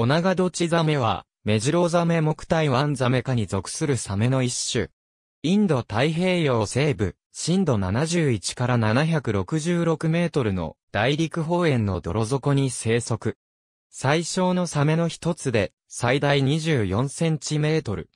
オナガドチザメは、メジロザメ木体ワンザメ科に属するサメの一種。インド太平洋西部、深度71から766メートルの大陸方園の泥底に生息。最小のサメの一つで、最大24センチメートル。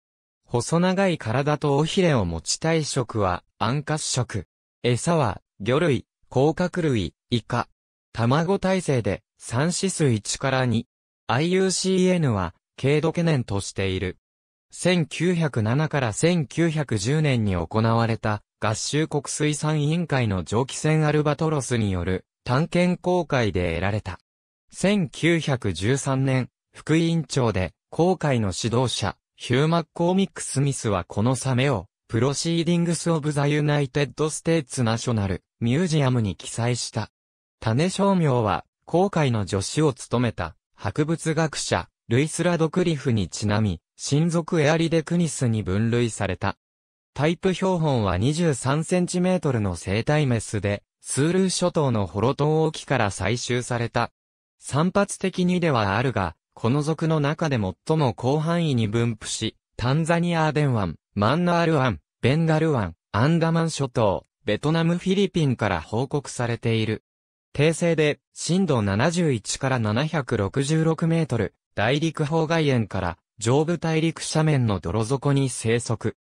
細長い体と尾ひれを持ち体色は、暗褐色。餌は、魚類、甲殻類、イカ。卵体制で、3指数1から2。IUCN は、軽度懸念としている。1907から1910年に行われた合衆国水産委員会の蒸気船アルバトロスによる探検公開で得られた。1913年、副委員長で公開の指導者、ヒューマッコーミック・スミスはこのサメを、プロシーディングス・オブ・ザ・ユナイテッド・ステーツ・ナショナル・ミュージアムに記載した。種商名は、公開の助手を務めた、博物学者、ルイス・ラドクリフにちなみ、親族エアリデクニスに分類された。タイプ標本は2 3センチメートルの生体メスで、スールー諸島のホロトン沖から採集された。散発的にではあるが、この属の中で最も広範囲に分布し、タンザニアーデン湾、マンナール湾、ベンガル湾、アンダマン諸島、ベトナムフィリピンから報告されている。訂正で、震度71から766メートル、大陸方外縁から上部大陸斜面の泥底に生息。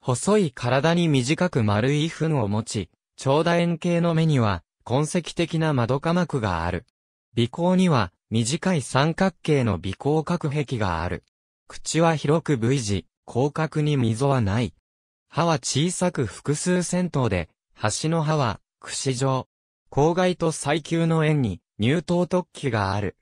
細い体に短く丸い糞を持ち、長楕円形の目には痕跡的な窓科膜がある。鼻孔には短い三角形の鼻孔角壁がある。口は広く V 字、広角に溝はない。歯は小さく複数先頭で、端の歯は、串状。郊外と最急の縁に入頭突起がある。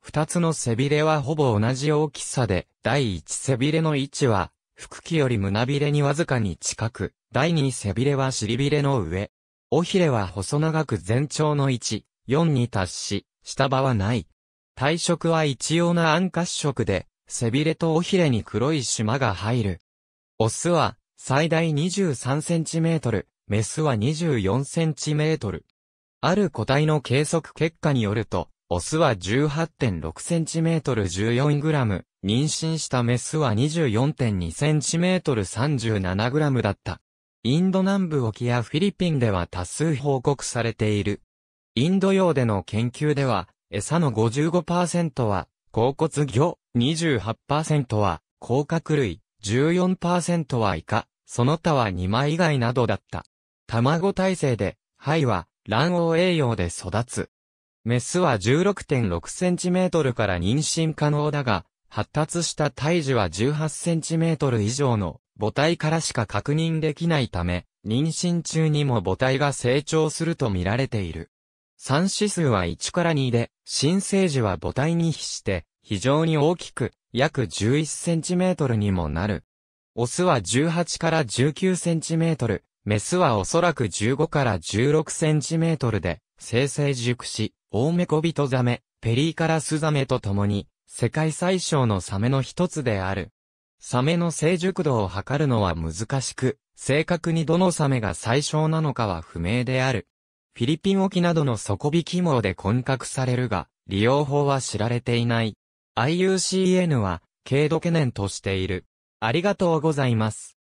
二つの背びれはほぼ同じ大きさで、第一背びれの位置は、腹気より胸びれにわずかに近く、第二背びれは尻びれの上。尾ひれは細長く全長の1、4に達し、下場はない。体色は一様な暗褐色で、背びれと尾ひれに黒い縞が入る。オスは最大23センチメートル、メスは24センチメートル。ある個体の計測結果によると、オスは 18.6cm14g、妊娠したメスは 24.2cm37g だった。インド南部沖やフィリピンでは多数報告されている。インド洋での研究では、餌の55%は、甲骨魚、28%は、甲殻類、14%はイカ、その他は2枚以外などだった。卵体制で、肺は、卵黄栄養で育つ。メスは 16.6cm から妊娠可能だが、発達した胎児は 18cm 以上の母体からしか確認できないため、妊娠中にも母体が成長すると見られている。産指数は1から2で、新生児は母体に比して、非常に大きく、約 11cm にもなる。オスは18から 19cm、メスはおそらく15から16センチメートルで、生成熟し、オオメコビトザメ、ペリーカラスザメと共に、世界最小のサメの一つである。サメの成熟度を測るのは難しく、正確にどのサメが最小なのかは不明である。フィリピン沖などの底引き網で混獲されるが、利用法は知られていない。IUCN は、軽度懸念としている。ありがとうございます。